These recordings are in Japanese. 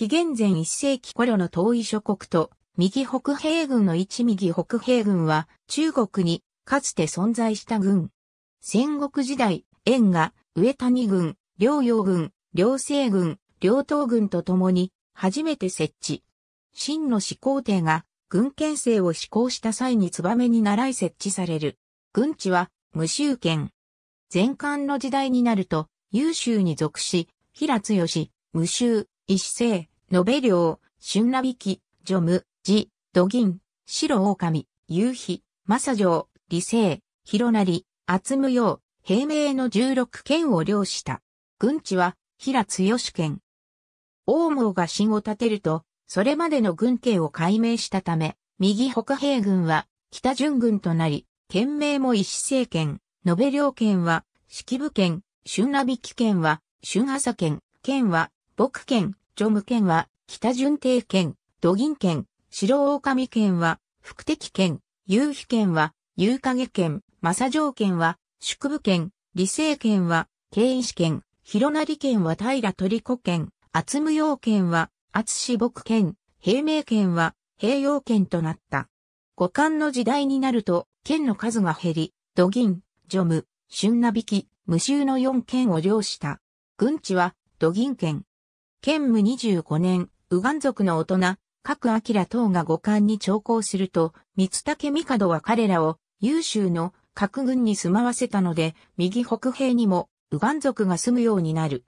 紀元前1世紀頃の遠い諸国と、右北平軍の一右北平軍は、中国にかつて存在した軍。戦国時代、縁が、上谷軍、両洋軍、両西軍、両東軍と共に、初めて設置。秦の始皇帝が、軍憲制を施行した際に燕に習い設置される。軍地は、無州権。前漢の時代になると、優秀に属し、平津義、無州、一世、延べ領、春なびき、ジョム、ジ、ドギン、白狼、夕日、正城、理性、広成、厚無用、平明の十六県を領した。軍地は、平強県。大毛が新を立てると、それまでの軍系を改名したため、右北平軍は北準軍となり、県名も一政権、延べ領県は式部県、春那引県は春朝県、県は牧県、ジョム県は、北順帝県、土銀県、白狼県は、福敵県、夕日県は、夕影県、正城県は、宿部県、理性県は、慶石県、広成県は平取子県、厚無用県は、厚志牧県、平明県は、平洋県となった。五冠の時代になると、県の数が減り、土銀、ジョム、春名引き、無臭の四県を領した。軍地は、土銀県、剣武25年、右岸族の大人、各明等が五冠に長考すると、三武帝は彼らを優秀の各軍に住まわせたので、右北兵にも右岸族が住むようになる。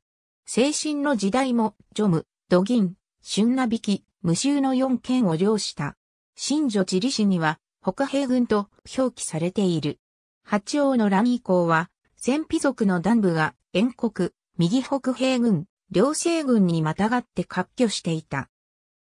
精神の時代も、ジョム、ドギン、春ビ引無臭の四県を領した。新女地理士には、北兵軍と表記されている。八王の乱以降は、戦費族の南部が、遠国、右北兵軍、両西軍にまたがって割拠していた。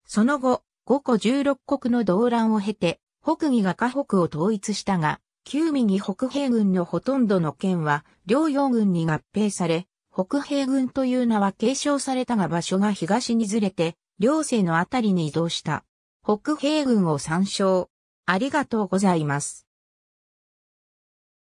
その後、五個16国の動乱を経て、北魏が河北を統一したが、旧右北平軍のほとんどの県は、両洋軍に合併され、北平軍という名は継承されたが場所が東にずれて、両西のあたりに移動した。北平軍を参照。ありがとうございます。